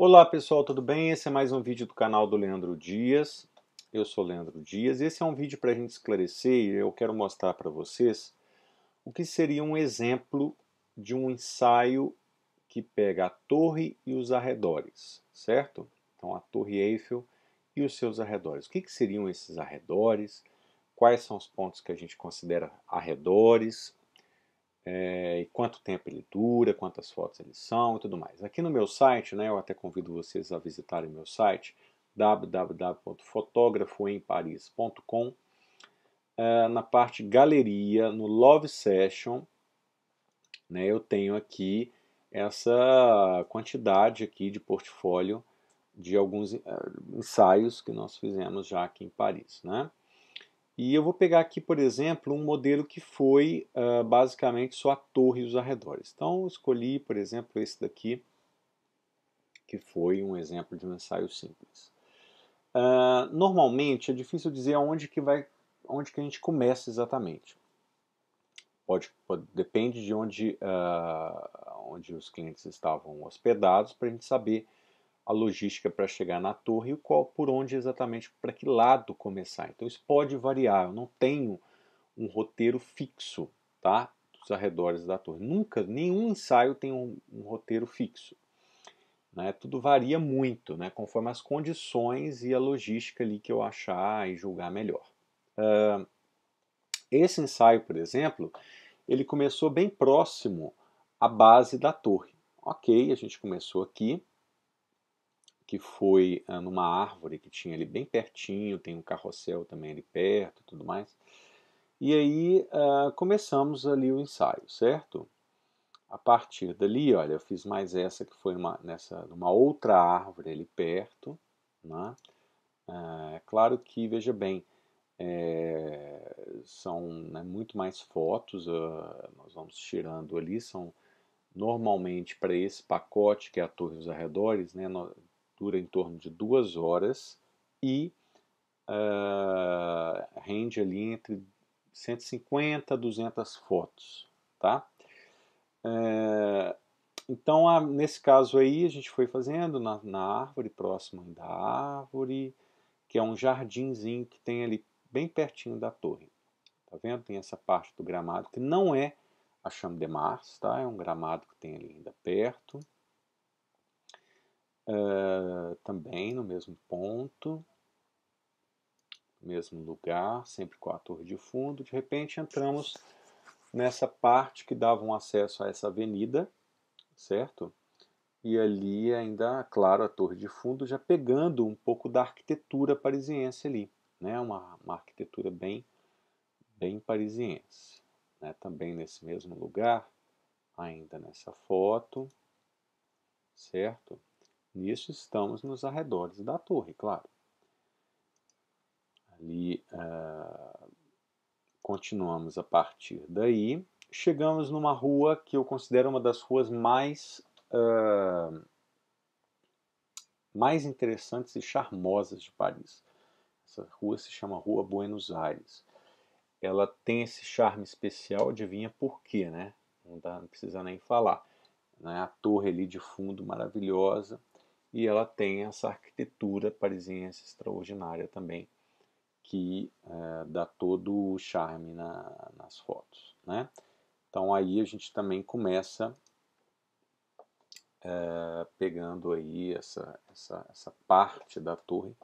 Olá pessoal, tudo bem? Esse é mais um vídeo do canal do Leandro Dias. Eu sou Leandro Dias. Esse é um vídeo para a gente esclarecer e eu quero mostrar para vocês o que seria um exemplo de um ensaio que pega a torre e os arredores, certo? Então a Torre Eiffel e os seus arredores. O que, que seriam esses arredores? Quais são os pontos que a gente considera arredores? é, e quanto tempo ele dura, quantas fotos eles são e tudo mais. Aqui no meu site, né, eu até convido vocês a visitarem meu site www.fotografoemparis.com é, na parte galeria, no Love Session, né, eu tenho aqui essa quantidade aqui de portfólio de alguns é, ensaios que nós fizemos já aqui em Paris, né? E eu vou pegar aqui, por exemplo, um modelo que foi uh, basicamente só a torre e os arredores. Então, escolhi, por exemplo, esse daqui, que foi um exemplo de um ensaio simples. Uh, normalmente, é difícil dizer onde que, vai, onde que a gente começa exatamente. Pode, pode depende de onde, uh, onde os clientes estavam hospedados para a gente saber a logística para chegar na torre e qual por onde exatamente para que lado começar. Então isso pode variar. Eu não tenho um roteiro fixo, tá? Dos arredores da torre. Nunca, nenhum ensaio tem um, um roteiro fixo. Né? Tudo varia muito, né? Conforme as condições e a logística ali que eu achar e julgar melhor. Uh, esse ensaio, por exemplo, ele começou bem próximo à base da torre. Ok, a gente começou aqui que foi ah, numa árvore que tinha ali bem pertinho, tem um carrossel também ali perto tudo mais. E aí ah, começamos ali o ensaio, certo? A partir dali, olha, eu fiz mais essa que foi numa, nessa, numa outra árvore ali perto. Né? Ah, é claro que, veja bem, é, são né, muito mais fotos, uh, nós vamos tirando ali, são normalmente para esse pacote que é a Torre dos Arredores, né, dura em torno de duas horas e uh, rende ali entre 150 a 200 fotos, tá? Uh, então, a, nesse caso aí, a gente foi fazendo na, na árvore, próxima da árvore, que é um jardinzinho que tem ali bem pertinho da torre. Tá vendo? Tem essa parte do gramado que não é a chama de Mars, tá? É um gramado que tem ali ainda perto. Uh, também no mesmo ponto, mesmo lugar, sempre com a torre de fundo. De repente entramos nessa parte que dava um acesso a essa avenida, certo? E ali ainda, claro, a torre de fundo já pegando um pouco da arquitetura parisiense ali, né? Uma, uma arquitetura bem, bem parisiense, né? Também nesse mesmo lugar, ainda nessa foto, certo? Nisto estamos nos arredores da torre, claro. Ali uh, continuamos a partir daí. Chegamos numa rua que eu considero uma das ruas mais, uh, mais interessantes e charmosas de Paris. Essa rua se chama Rua Buenos Aires. Ela tem esse charme especial, adivinha por quê, né? Não, dá, não precisa nem falar. Né? A torre ali de fundo maravilhosa e ela tem essa arquitetura parisiense extraordinária também, que é, dá todo o charme na, nas fotos. Né? Então aí a gente também começa é, pegando aí essa, essa, essa parte da torre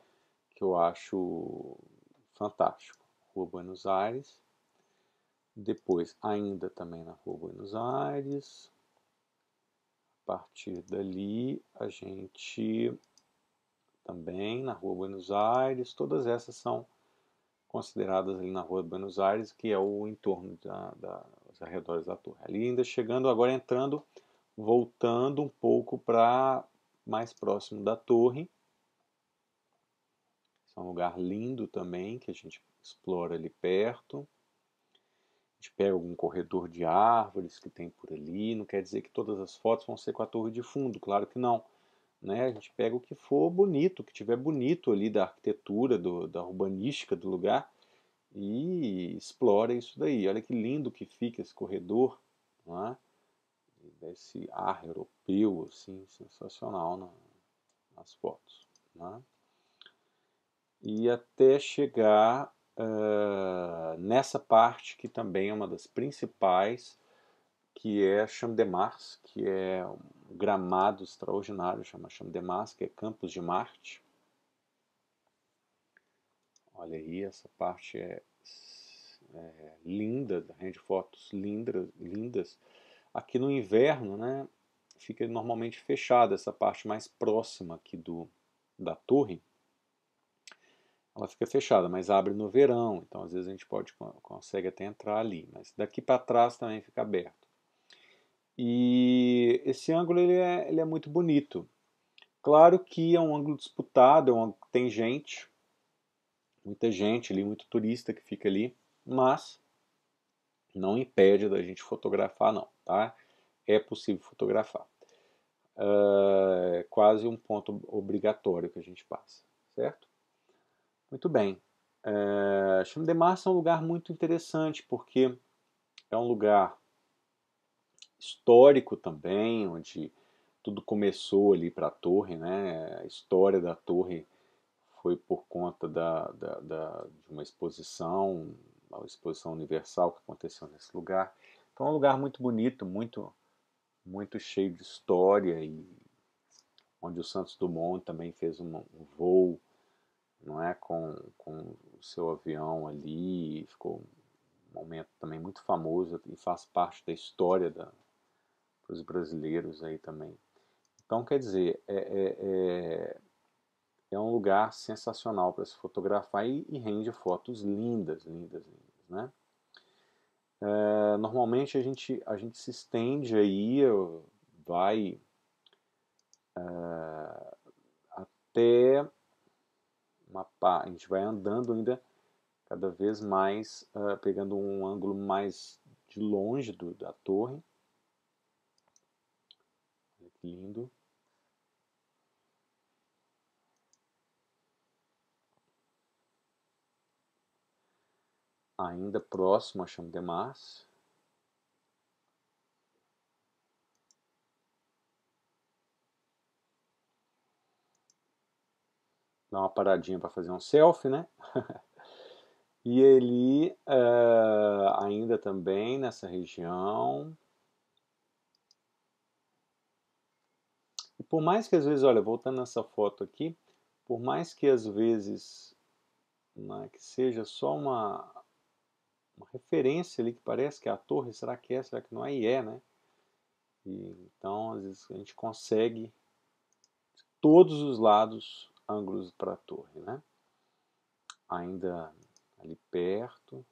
que eu acho fantástico. Rua Buenos Aires, depois ainda também na Rua Buenos Aires, partir dali, a gente também na Rua Buenos Aires, todas essas são consideradas ali na Rua Buenos Aires, que é o entorno da, da, dos arredores da torre. Ali ainda chegando, agora entrando, voltando um pouco para mais próximo da torre. é um lugar lindo também que a gente explora ali perto gente pega algum corredor de árvores que tem por ali, não quer dizer que todas as fotos vão ser com a torre de fundo, claro que não. Né? A gente pega o que for bonito, o que tiver bonito ali da arquitetura, do, da urbanística do lugar e explora isso daí. Olha que lindo que fica esse corredor, não é? desse ar europeu, assim, sensacional na, nas fotos. Né? E até chegar uh, nessa parte que também é uma das principais, que é Champ-de-Mars, que é um gramado extraordinário, chama Champ-de-Mars, que é Campos de Marte. Olha aí, essa parte é, é linda, rende fotos lindas, lindas. Aqui no inverno, né, fica normalmente fechada essa parte mais próxima aqui do, da torre, ela fica fechada, mas abre no verão, então às vezes a gente pode consegue até entrar ali, mas daqui para trás também fica aberto. E esse ângulo ele é, ele é muito bonito. Claro que é um ângulo disputado, é um, tem gente, muita gente ali, muito turista que fica ali, mas não impede da gente fotografar não, tá? É possível fotografar. Uh, é quase um ponto obrigatório que a gente passa, certo? Muito bem. É, eh, Chamdemars é um lugar muito interessante porque é um lugar histórico também, onde tudo começou ali para a torre, né? A história da torre foi por conta da, da, da, de uma exposição, uma exposição universal que aconteceu nesse lugar. Então é um lugar muito bonito, muito, muito cheio de história e onde o Santos Dumont também fez um, um voo não é com, com o seu avião ali, ficou um momento também muito famoso e faz parte da história da, dos brasileiros aí também. Então, quer dizer, é, é, é, é um lugar sensacional para se fotografar e, e, rende fotos lindas, lindas, lindas, né? É, normalmente a gente, a gente se estende aí, vai é, até uma pá, a gente vai andando ainda cada vez mais, uh, pegando um ângulo mais de longe do, da torre. Olha que lindo. Ainda próximo a Champ de Mars. dar uma paradinha para fazer um selfie, né? e ele uh, ainda também nessa região. E por mais que às vezes, olha, voltando nessa foto aqui, por mais que às vezes né, que seja só uma, uma referência ali que parece que é a torre, será que é, será que não é? E é, né? E, então, às vezes a gente consegue de todos os lados ângulos para a torre, né? Ainda ali perto.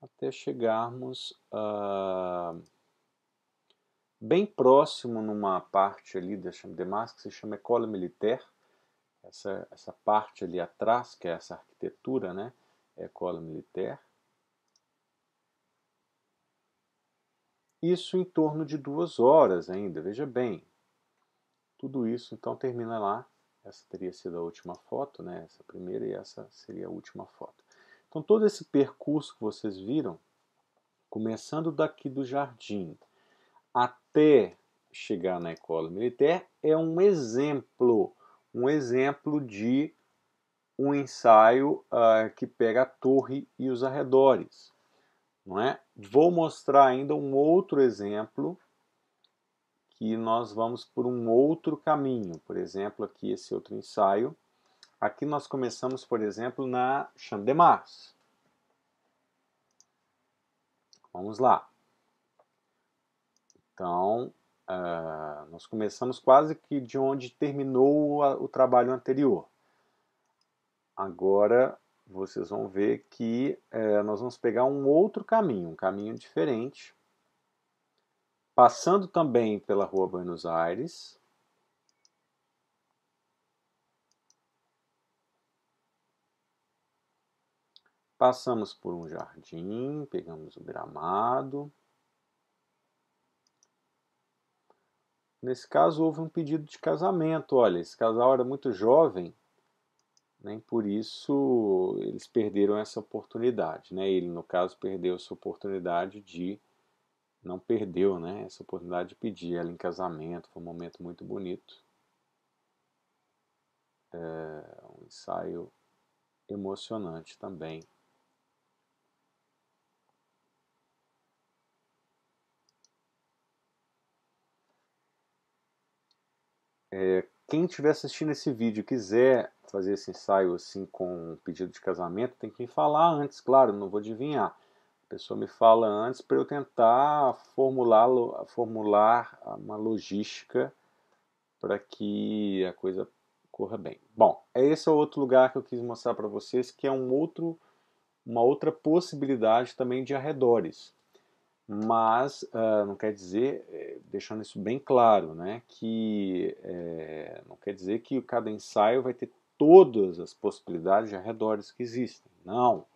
Até chegarmos uh, bem próximo numa parte ali da champ de que se chama École Militaire. Essa, essa parte ali atrás, que é essa arquitetura, né? École Militaire. Isso em torno de duas horas ainda, veja bem. Tudo isso então termina lá. Essa teria sido a última foto, né? Essa primeira e essa seria a última foto. Então todo esse percurso que vocês viram, começando daqui do jardim até chegar na escola militar, é um exemplo, um exemplo de um ensaio uh, que pega a torre e os arredores não é? Vou mostrar ainda um outro exemplo que nós vamos por um outro caminho. Por exemplo, aqui esse outro ensaio. Aqui nós começamos, por exemplo, na Chandemars. Vamos lá. Então, uh, nós começamos quase que de onde terminou o, o trabalho anterior. Agora, vocês vão ver que é, nós vamos pegar um outro caminho, um caminho diferente, passando também pela Rua Buenos Aires. Passamos por um jardim, pegamos o gramado. Nesse caso, houve um pedido de casamento. Olha, esse casal era muito jovem né? Por isso eles perderam essa oportunidade. Né? Ele, no caso, perdeu essa oportunidade de. Não perdeu né? essa oportunidade de pedir ela em casamento. Foi um momento muito bonito. É um ensaio emocionante também. É, quem estiver assistindo esse vídeo quiser fazer esse ensaio assim com um pedido de casamento, tem que me falar antes, claro, não vou adivinhar. A pessoa me fala antes para eu tentar formular, formular uma logística para que a coisa corra bem. Bom, é esse é outro lugar que eu quis mostrar para vocês, que é um outro, uma outra possibilidade também de arredores. Mas uh, não quer dizer, eh, deixando isso bem claro, né, que é, não quer dizer que cada ensaio vai ter todas as possibilidades de arredores que existem. Não.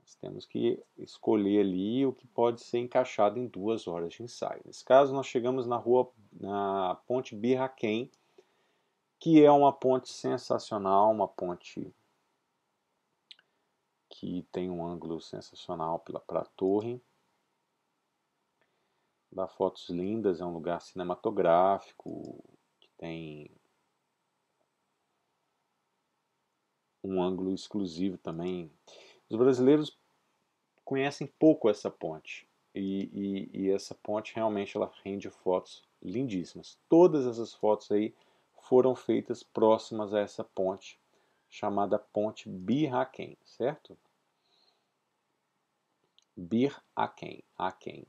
Nós temos que escolher ali o que pode ser encaixado em duas horas de ensaio. Nesse caso, nós chegamos na rua, na ponte Birraquem, que é uma ponte sensacional, uma ponte que tem um ângulo sensacional para a torre. Dá fotos lindas, é um lugar cinematográfico, que tem um ângulo exclusivo também. Os brasileiros conhecem pouco essa ponte e, e, e essa ponte realmente ela rende fotos lindíssimas. Todas essas fotos aí foram feitas próximas a essa ponte chamada Ponte bir certo? bir Aken,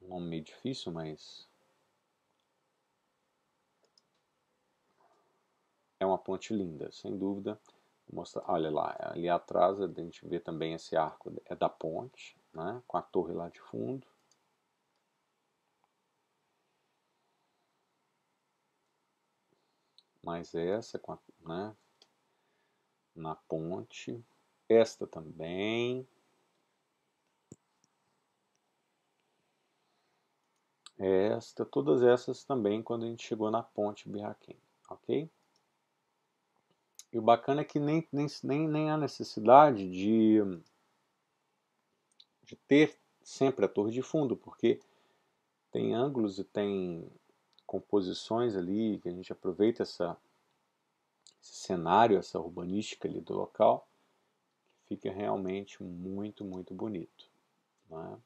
Um nome meio difícil, mas É uma ponte linda, sem dúvida. Vou mostrar, olha lá, ali atrás a gente vê também esse arco é da ponte, né, com a torre lá de fundo. Mais essa com a, né, na ponte. Esta também. Esta, todas essas também quando a gente chegou na ponte Birraquém, ok? E o bacana é que nem, nem, nem, nem há necessidade de, de ter sempre a torre de fundo, porque tem ângulos e tem composições ali que a gente aproveita essa, esse cenário, essa urbanística ali do local, que fica realmente muito, muito bonito. Não é?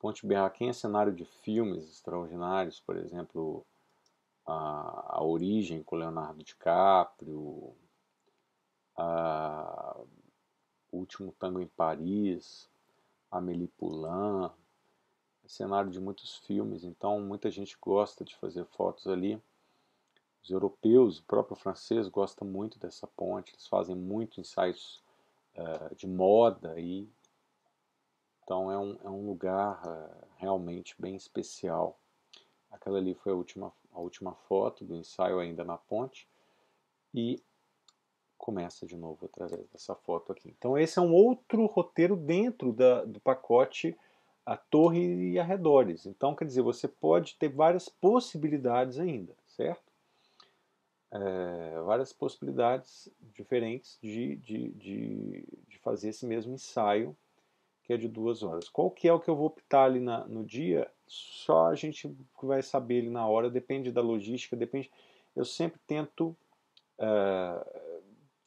Ponte Berraquém é cenário de filmes extraordinários, por exemplo, a, a Origem com Leonardo DiCaprio, a, o Último Tango em Paris, Amélie Poulain, é cenário de muitos filmes, então muita gente gosta de fazer fotos ali. Os europeus, o próprio francês gosta muito dessa ponte, eles fazem muito ensaios uh, de moda e então é um, é um lugar uh, realmente bem especial. Aquela ali foi a última, a última foto do ensaio ainda na ponte. E começa de novo através dessa foto aqui. Então esse é um outro roteiro dentro da, do pacote A Torre e Arredores. Então, quer dizer, você pode ter várias possibilidades ainda, certo? É, várias possibilidades diferentes de, de, de, de fazer esse mesmo ensaio que é de duas horas. Qual que é o que eu vou optar ali na, no dia? Só a gente vai saber ali na hora, depende da logística, depende. Eu sempre tento uh,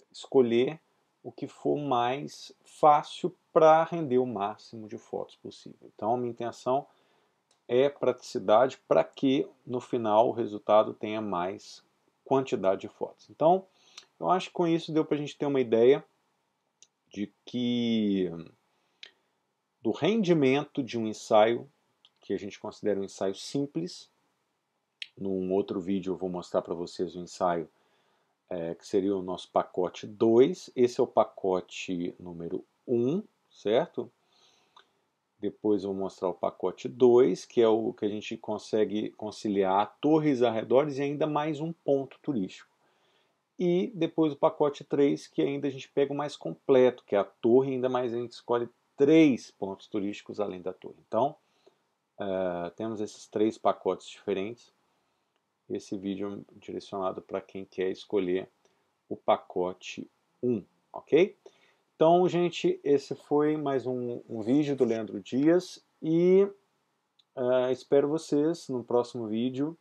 escolher o que for mais fácil para render o máximo de fotos possível. Então, a minha intenção é praticidade para que no final o resultado tenha mais quantidade de fotos. Então, eu acho que com isso deu para a gente ter uma ideia de que do rendimento de um ensaio que a gente considera um ensaio simples. Num outro vídeo eu vou mostrar para vocês o ensaio é, que seria o nosso pacote 2. Esse é o pacote número 1, um, certo? Depois eu vou mostrar o pacote 2, que é o que a gente consegue conciliar torres, arredores e ainda mais um ponto turístico. E depois o pacote 3, que ainda a gente pega o mais completo, que é a torre, ainda mais a gente escolhe três pontos turísticos além da torre. Então, uh, temos esses três pacotes diferentes. Esse vídeo é direcionado para quem quer escolher o pacote 1, ok? Então, gente, esse foi mais um, um vídeo do Leandro Dias e uh, espero vocês no próximo vídeo.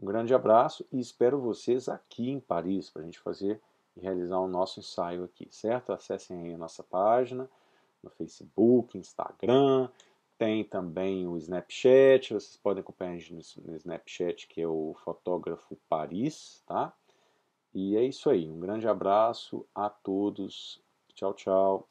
Um grande abraço e espero vocês aqui em Paris para a gente fazer e realizar o nosso ensaio aqui, certo? Acessem aí a nossa página no Facebook, Instagram, tem também o Snapchat, vocês podem acompanhar a gente no Snapchat, que é o Fotógrafo Paris, tá? E é isso aí, um grande abraço a todos, tchau, tchau.